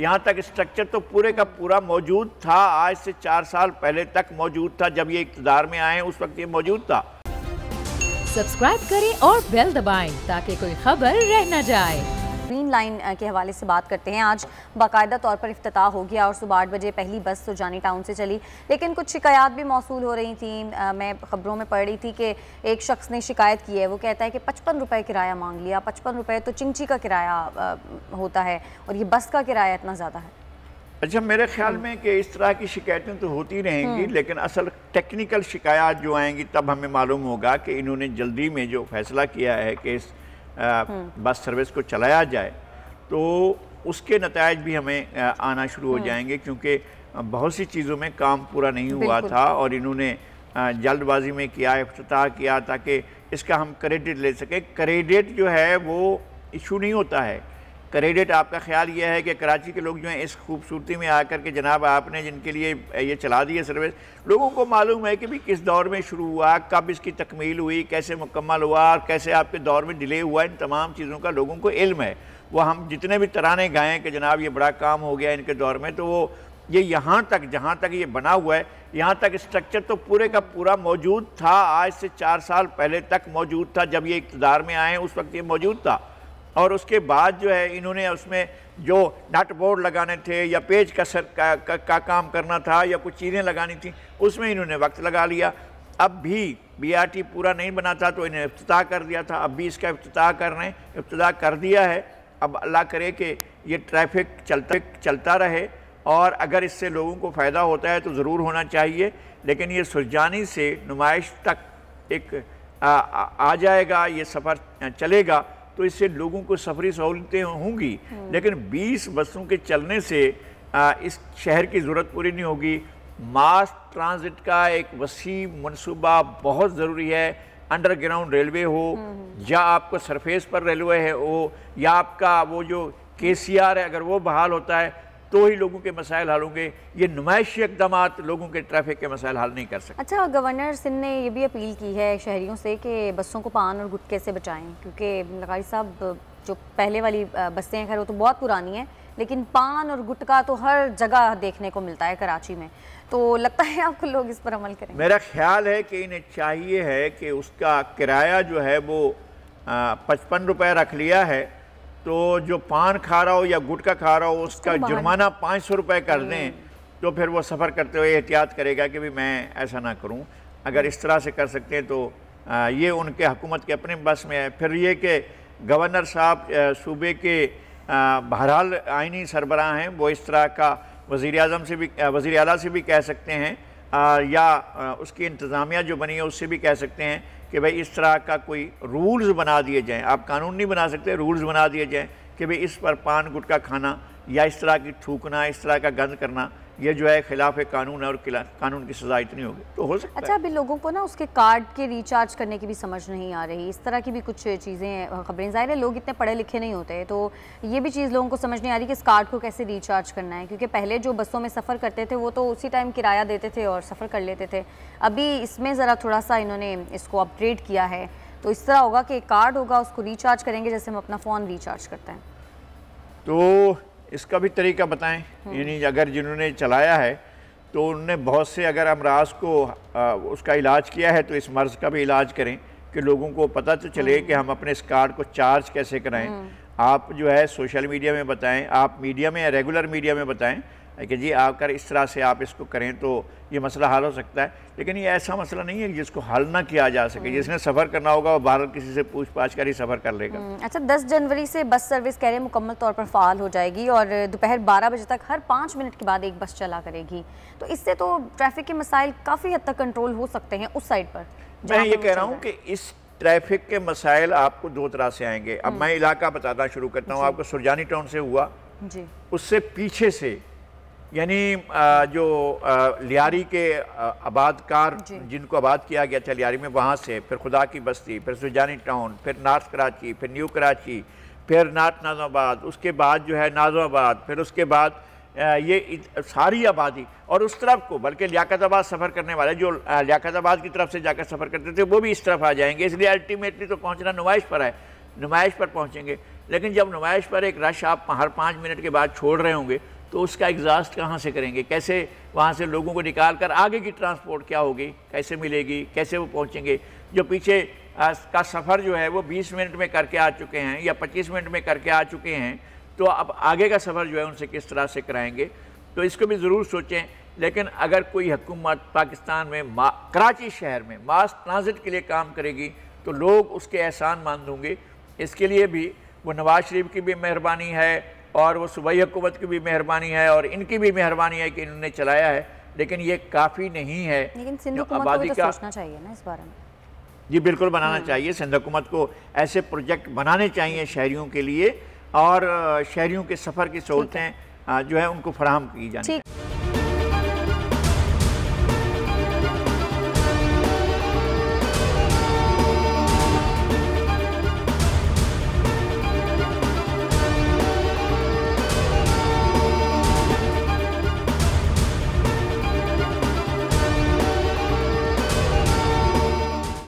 यहाँ तक स्ट्रक्चर तो पूरे का पूरा मौजूद था आज से चार साल पहले तक मौजूद था जब ये इकतदार में आए उस वक्त ये मौजूद था सब्सक्राइब करें और बेल दबाएं ताकि कोई खबर रह न जाए ग्रीन लाइन के हवाले से बात करते हैं आज बाकायदा तौर पर अफ्ताह हो गया और सुबह आठ बजे पहली बस तो जानी टाउन से चली लेकिन कुछ शिकायत भी मौसू हो रही थी मैं खबरों में पढ़ रही थी कि एक शख्स ने शिकायत की है वो कहता है कि पचपन रुपये किराया मांग लिया पचपन रुपये तो चिंची का किराया होता है और ये बस का किराया इतना ज़्यादा है अच्छा मेरे ख्याल में कि इस तरह की शिकायतें तो होती रहेंगी हम्म। लेकिन असल टेक्निकल शिकायत जो आएंगी तब हमें मालूम होगा कि इन्होंने जल्दी में जो फैसला किया है कि इस बस सर्विस को चलाया जाए तो उसके नतज भी हमें आना शुरू हो हम्म। जाएंगे क्योंकि बहुत सी चीज़ों में काम पूरा नहीं हुआ था और इन्होंने जल्दबाजी में किया अफ्ताह किया ताकि इसका हम क्रेडिट ले सकें क्रेडिट जो है वो इशू नहीं होता है क्रेडिट आपका ख्याल यह है कि कराची के लोग जो हैं इस खूबसूरती में आकर के जनाब आपने जिनके लिए ये चला दी है सर्विस लोगों को मालूम है कि भी किस दौर में शुरू हुआ कब इसकी तकमील हुई कैसे मुकम्मल हुआ और कैसे आपके दौर में डिले हुआ इन तमाम चीज़ों का लोगों को इल्म है वो हम जितने भी तराने हैं कि जनाब ये बड़ा काम हो गया इनके दौर में तो वो ये यहाँ तक जहाँ तक ये बना हुआ है यहाँ तक स्ट्रक्चर तो पूरे का पूरा मौजूद था आज से चार साल पहले तक मौजूद था जब ये इकतदार में आए उस वक्त ये मौजूद था और उसके बाद जो है इन्होंने उसमें जो नट बोर्ड लगाने थे या पेज कसर का, का, का काम करना था या कुछ चीज़ें लगानी थी उसमें इन्होंने वक्त लगा लिया अब भी बीआरटी पूरा नहीं बना था तो इन्हें अफ्ताह कर दिया था अब भी इसका अफ्ताह कर रहे हैं अफ्ताह कर दिया है अब अल्लाह करे कि ये ट्रैफिक चलता चलता रहे और अगर इससे लोगों को फ़ायदा होता है तो ज़रूर होना चाहिए लेकिन ये सुरजानी से नुमाइश तक एक आ, आ, आ जाएगा ये सफ़र चलेगा तो इससे लोगों को सफरी सहूलतें होंगी हम्म। लेकिन 20 बसों के चलने से आ, इस शहर की ज़रूरत पूरी नहीं होगी मास ट्रांजिट का एक वसी मनसूबा बहुत ज़रूरी है अंडरग्राउंड रेलवे हो हम्म। या आपको सरफेस पर रेलवे है हो या आपका वो जो के है अगर वो बहाल होता है तो ही लोगों के मसाइल हल होंगे ये नुमाइशी इकदाम लोगों के ट्रैफिक के मसाइल हल नहीं कर सकते अच्छा गवर्नर सिंह ने ये भी अपील की है शहरीों से कि बसों को पान और गुटके से बचाएं क्योंकि लगाई साहब जो पहले वाली बसें हैं खैर वो तो बहुत पुरानी हैं लेकिन पान और गुटका तो हर जगह देखने को मिलता है कराची में तो लगता है आपको लोग इस पर अमल करें मेरा ख्याल है कि इन्हें चाहिए है कि उसका किराया जो है वो पचपन रुपये रख लिया है तो जो पान खा रहा हो या गुटखा खा रहा हो उसका जुर्माना पाँच सौ रुपये कर दें तो फिर वो सफ़र करते हुए एहतियात करेगा कि भी मैं ऐसा ना करूँ अगर इस तरह से कर सकते हैं तो ये उनके हुकूमत के अपने बस में है फिर ये कि गवर्नर साहब सूबे के बहरहाल आइनी सरबराह हैं वो इस तरह का वज़ी अजम से भी वज़ी अला से भी कह सकते हैं आ, या उसकी इंतज़ामिया जो बनी है उससे भी कह सकते हैं कि भाई इस तरह का कोई रूल्स बना दिए जाएं आप कानून नहीं बना सकते रूल्स बना दिए जाएं कि भाई इस पर पान गुटखा खाना या इस तरह की थूकना इस तरह का गंद करना ये जो है खिलाफ है कानून है और कानून की सजा इतनी होगी तो हो सकता अच्छा अभी लोगों को ना उसके कार्ड के रिचार्ज करने की भी समझ नहीं आ रही इस तरह की भी कुछ चीज़ें खबरें जाहिर है लोग इतने पढ़े लिखे नहीं होते तो ये भी चीज़ लोगों को समझ नहीं आ रही कि इस कार्ड को कैसे रिचार्ज करना है क्योंकि पहले जो बसों में सफ़र करते थे वो तो उसी टाइम किराया देते थे और सफ़र कर लेते थे अभी इसमें ज़रा थोड़ा सा इन्होंने इसको अपग्रेड किया है तो इस तरह होगा कि एक कार्ड होगा उसको रिचार्ज करेंगे जैसे हम अपना फ़ोन रिचार्ज करते हैं तो इसका भी तरीका बताएं यानी अगर जिन्होंने चलाया है तो उनने बहुत से अगर अमराज को आ, उसका इलाज किया है तो इस मर्ज़ का भी इलाज करें कि लोगों को पता तो चले कि हम अपने इस कार्ड को चार्ज कैसे कराएं हम्म। आप जो है सोशल मीडिया में बताएं आप मीडिया में रेगुलर मीडिया में बताएं कि जी आकर इस तरह से आप इसको करें तो ये मसला हल हो सकता है लेकिन ये ऐसा मसला नहीं है जिसको हल ना किया जा सके हम्म। जिसने सफ़र करना होगा वो बाहर किसी से पूछ पाछ कर ही सफ़र कर लेगा हम्म, अच्छा 10 जनवरी से बस सर्विस कह रहे हैं मुकम्मल तौर पर फ़ाल हो जाएगी और दोपहर 12 बजे तक हर पाँच मिनट के बाद एक बस चला करेगी तो इससे तो ट्रैफिक के मसाइल काफ़ी हद तक कंट्रोल हो सकते हैं उस साइड पर मैं ये कह रहा हूँ कि इस ट्रैफिक के मसाइल आपको दो तरह से आएंगे अब हम्म। मैं इलाका बताना शुरू करता हूँ आपको सुरजानी टाउन से हुआ जी उससे पीछे से यानी जो लियारी के आबादकार जिनको आबाद किया गया था लियारी में वहाँ से फिर खुदा की बस्ती फिर सुजानी टाउन फिर नार्थ कराची फिर न्यू कराची फिर नार्थ नाजमाबाद उसके बाद जो है नाजमाबाद फिर उसके बाद ये सारी आबादी और उस तरफ को बल्कि लियाकताबाद सफ़र करने वाले जो लियाकताबाद की तरफ से जाकर सफ़र करते थे वो भी इस तरफ आ जाएंगे इसलिए अल्टीमेटली तो पहुँचना नुमाइश पर है नुमाइश पर पहुँचेंगे लेकिन जब नुमाइश पर एक रश आप हर पाँच मिनट के बाद छोड़ रहे होंगे तो उसका एग्जास्ट कहाँ से करेंगे कैसे वहाँ से लोगों को निकाल कर आगे की ट्रांसपोर्ट क्या होगी कैसे मिलेगी कैसे वो पहुँचेंगे जो पीछे का सफ़र जो है वो 20 मिनट में करके आ चुके हैं या 25 मिनट में करके आ चुके हैं तो अब आगे का सफ़र जो है उनसे किस तरह से कराएंगे तो इसको भी ज़रूर सोचें लेकिन अगर कोई हुकूमत पाकिस्तान में कराची शहर में मास ट्रांज़िट के लिए काम करेगी तो लोग उसके एहसान मान दूँगे इसके लिए भी वो नवाज़ शरीफ की भी मेहरबानी है और वो सूबाई हुकूमत की भी मेहरबानी है और इनकी भी मेहरबानी है कि इन्होंने चलाया है लेकिन ये काफ़ी नहीं है लेकिन सिंध आबादी तो का सोचना चाहिए ना इस बारे में जी बिल्कुल बनाना हम्म। चाहिए सिंध हुकूमत को ऐसे प्रोजेक्ट बनाने चाहिए शहरीों के लिए और शहरीों के सफ़र की सहूलतें जो है उनको फराहम की जानी